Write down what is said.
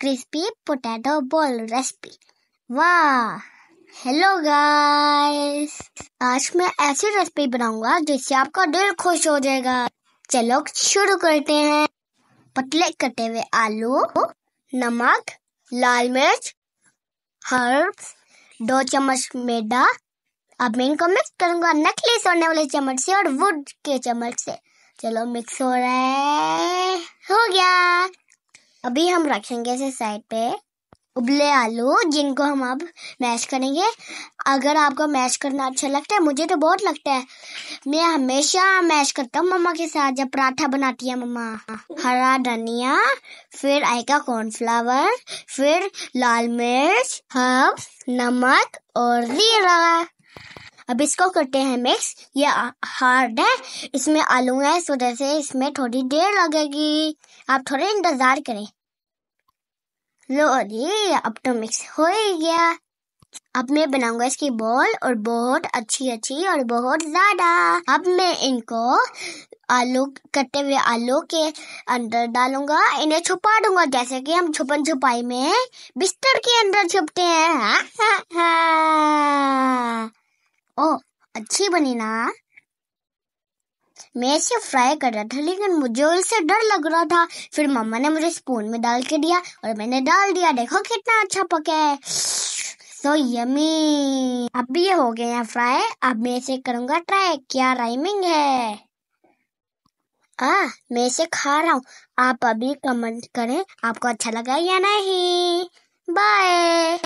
Crispy potato ball recipe वाह hello guys आज मैं ऐसी रेसिपी बनाऊंगा जिससे आपका दिल खुश हो जाएगा चलो शुरू करते हैं पतले कटे हुए आलू नमक लाल मिर्च हर्ब्स दो चम्मच मैदा अब मैं इनको मिक्स करूंगा नकली सोने वाले चम्मच से और वुड के चम्मच से चलो मिक्स हो रहा है अभी हम रखेंगे इसे साइड पे उबले आलू जिनको हम अब मैश करेंगे अगर आपको मैश करना अच्छा लगता है मुझे तो बहुत लगता है मैं हमेशा मैश करता हूँ मम्मा के साथ जब पराठा बनाती है मम्मा हरा धनिया फिर आएगा कॉर्नफ्लावर फिर लाल मिर्च हर्ब नमक और जीरा अब इसको करते हैं मिक्स ये हार्ड है इसमें आलू है इस वजह से इसमें थोड़ी देर लगेगी आप थोड़े इंतज़ार करें लो अरे अब तो मिक्स हो ही गया अब मैं बनाऊंगा इसकी बॉल और बहुत अच्छी अच्छी और बहुत ज्यादा अब मैं इनको आलू कटे हुए आलू के अंदर डालूंगा इन्हें छुपा दूंगा जैसे कि हम छुपन छुपाई में बिस्तर के अंदर छुपते हैं हा, हा, हा। ओ अच्छी बनी ना मैं इसे फ्राई कर रहा था लेकिन मुझे उससे डर लग रहा था फिर मम्मा ने मुझे स्पून में डाल के दिया और मैंने डाल दिया देखो कितना अच्छा पका है सो यमी अब ये हो गए हैं फ्राई अब मैं इसे करूँगा ट्राई क्या राइमिंग है आ, मैं इसे खा रहा हूँ आप अभी कमेंट करें आपको अच्छा लगा या नहीं बाय